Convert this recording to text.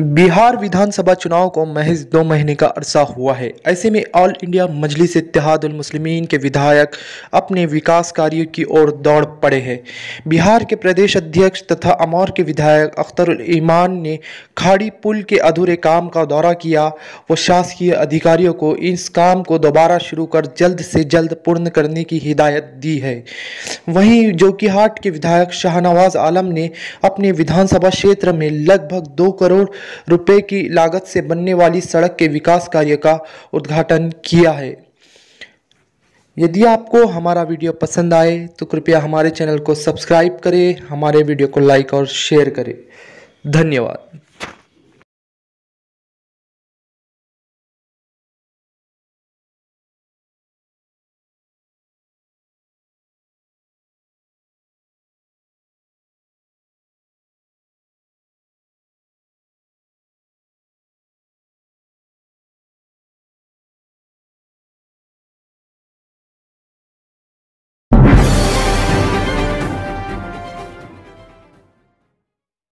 बिहार विधानसभा चुनाव को महज दो महीने का अरसा हुआ है ऐसे में ऑल इंडिया मजलिस मुस्लिमीन के विधायक अपने विकास कार्यों की ओर दौड़ पड़े हैं बिहार के प्रदेश अध्यक्ष तथा अमौर के विधायक अख्तर ईमान ने खाड़ी पुल के अधूरे काम का दौरा किया व शासकीय अधिकारियों को इस काम को दोबारा शुरू कर जल्द से जल्द पूर्ण करने की हिदायत दी है वहीं जोकीहाट के विधायक शाहनवाज आलम ने अपने विधानसभा क्षेत्र में लगभग दो करोड़ रुपए की लागत से बनने वाली सड़क के विकास कार्य का उद्घाटन किया है यदि आपको हमारा वीडियो पसंद आए तो कृपया हमारे चैनल को सब्सक्राइब करें हमारे वीडियो को लाइक और शेयर करें धन्यवाद